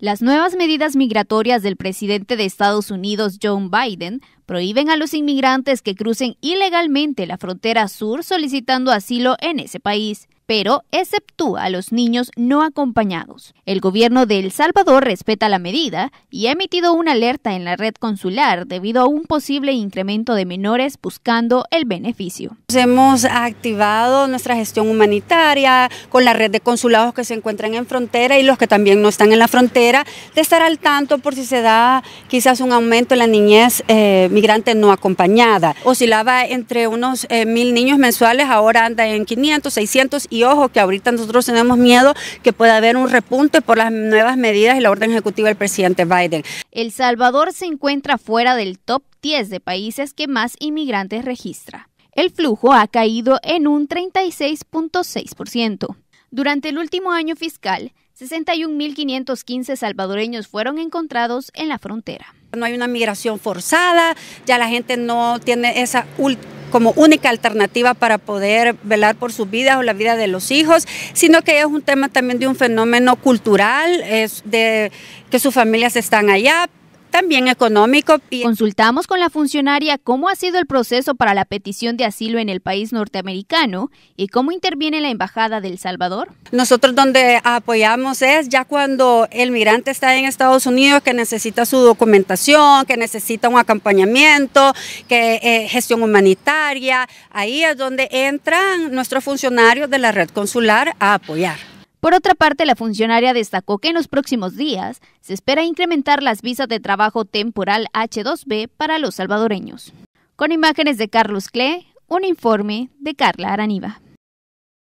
Las nuevas medidas migratorias del presidente de Estados Unidos, Joe Biden, prohíben a los inmigrantes que crucen ilegalmente la frontera sur solicitando asilo en ese país pero exceptúa a los niños no acompañados. El gobierno de El Salvador respeta la medida y ha emitido una alerta en la red consular debido a un posible incremento de menores buscando el beneficio. Hemos activado nuestra gestión humanitaria con la red de consulados que se encuentran en frontera y los que también no están en la frontera, de estar al tanto por si se da quizás un aumento en la niñez eh, migrante no acompañada. Oscilaba entre unos eh, mil niños mensuales, ahora anda en 500, 600 y y ojo que ahorita nosotros tenemos miedo que pueda haber un repunte por las nuevas medidas y la orden ejecutiva del presidente Biden. El Salvador se encuentra fuera del top 10 de países que más inmigrantes registra. El flujo ha caído en un 36.6%. Durante el último año fiscal, 61.515 salvadoreños fueron encontrados en la frontera. No hay una migración forzada, ya la gente no tiene esa última como única alternativa para poder velar por sus vidas o la vida de los hijos, sino que es un tema también de un fenómeno cultural, es de que sus familias están allá, también económico. Consultamos con la funcionaria cómo ha sido el proceso para la petición de asilo en el país norteamericano y cómo interviene la Embajada del Salvador. Nosotros donde apoyamos es ya cuando el migrante está en Estados Unidos, que necesita su documentación, que necesita un acompañamiento, que eh, gestión humanitaria, ahí es donde entran nuestros funcionarios de la red consular a apoyar. Por otra parte, la funcionaria destacó que en los próximos días se espera incrementar las visas de trabajo temporal H2B para los salvadoreños. Con imágenes de Carlos Cle, un informe de Carla Araniva.